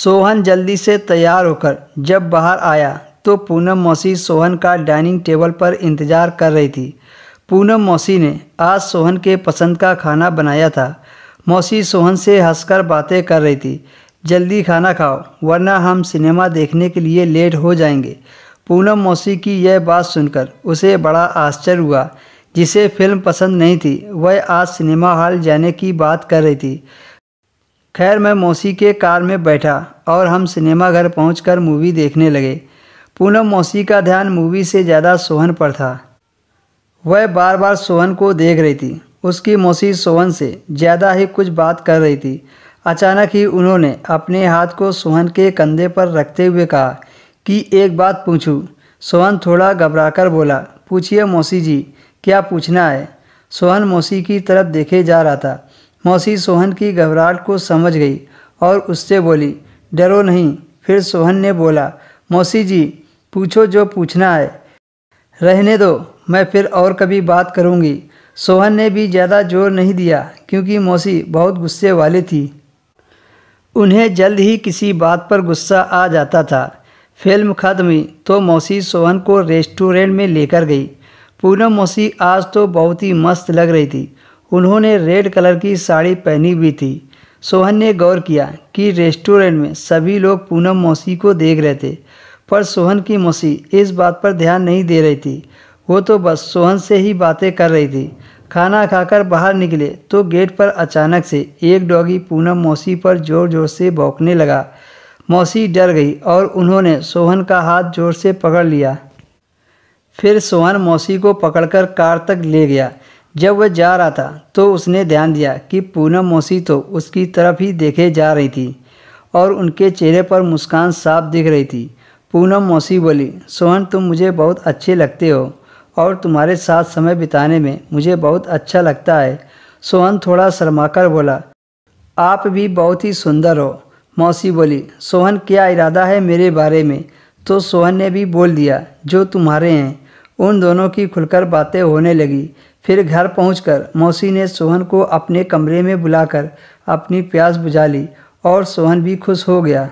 सोहन जल्दी से तैयार होकर जब बाहर आया तो पूनम मौसी सोहन का डाइनिंग टेबल पर इंतज़ार कर रही थी पूनम मौसी ने आज सोहन के पसंद का खाना बनाया था मौसी सोहन से हंसकर बातें कर रही थी जल्दी खाना खाओ वरना हम सिनेमा देखने के लिए लेट हो जाएंगे पूनम मौसी की यह बात सुनकर उसे बड़ा आश्चर्य हुआ जिसे फिल्म पसंद नहीं थी वह आज सिनेमा हॉल जाने की बात कर रही थी खैर मैं मौसी के कार में बैठा और हम सिनेमाघर पहुँच मूवी देखने लगे पूनम मौसी का ध्यान मूवी से ज़्यादा सोहन पर था वह बार बार सोहन को देख रही थी उसकी मौसी सोहन से ज़्यादा ही कुछ बात कर रही थी अचानक ही उन्होंने अपने हाथ को सोहन के कंधे पर रखते हुए कहा कि एक बात पूछूं सोहन थोड़ा घबराकर बोला पूछिए मौसी जी क्या पूछना है सोहन मौसी की तरफ देखे जा रहा था मौसी सोहन की घबराहट को समझ गई और उससे बोली डरो नहीं फिर सोहन ने बोला मौसी जी पूछो जो पूछना है रहने दो मैं फिर और कभी बात करूँगी सोहन ने भी ज़्यादा जोर नहीं दिया क्योंकि मौसी बहुत गुस्से वाली थी उन्हें जल्द ही किसी बात पर गुस्सा आ जाता था फिल्म ख़त्म हुई तो मौसी सोहन को रेस्टोरेंट में लेकर गई पूनम मौसी आज तो बहुत ही मस्त लग रही थी उन्होंने रेड कलर की साड़ी पहनी हुई थी सोहन ने गौर किया कि रेस्टोरेंट में सभी लोग पूनम मौसी को देख रहे थे पर सोहन की मौसी इस बात पर ध्यान नहीं दे रही थी वो तो बस सोहन से ही बातें कर रही थी खाना खाकर बाहर निकले तो गेट पर अचानक से एक डॉगी पूनम मौसी पर ज़ोर ज़ोर से भौंकने लगा मौसी डर गई और उन्होंने सोहन का हाथ ज़ोर से पकड़ लिया फिर सोहन मौसी को पकड़कर कार तक ले गया जब वह जा रहा था तो उसने ध्यान दिया कि पूनम मौसी तो उसकी तरफ ही देखे जा रही थी और उनके चेहरे पर मुस्कान साफ दिख रही थी पूनम मौसी बोली सोहन तुम मुझे बहुत अच्छे लगते हो और तुम्हारे साथ समय बिताने में मुझे बहुत अच्छा लगता है सोहन थोड़ा शर्माकर बोला आप भी बहुत ही सुंदर हो मौसी बोली सोहन क्या इरादा है मेरे बारे में तो सोहन ने भी बोल दिया जो तुम्हारे हैं उन दोनों की खुलकर बातें होने लगी फिर घर पहुंचकर मौसी ने सोहन को अपने कमरे में बुलाकर अपनी प्यास बुझा ली और सोहन भी खुश हो गया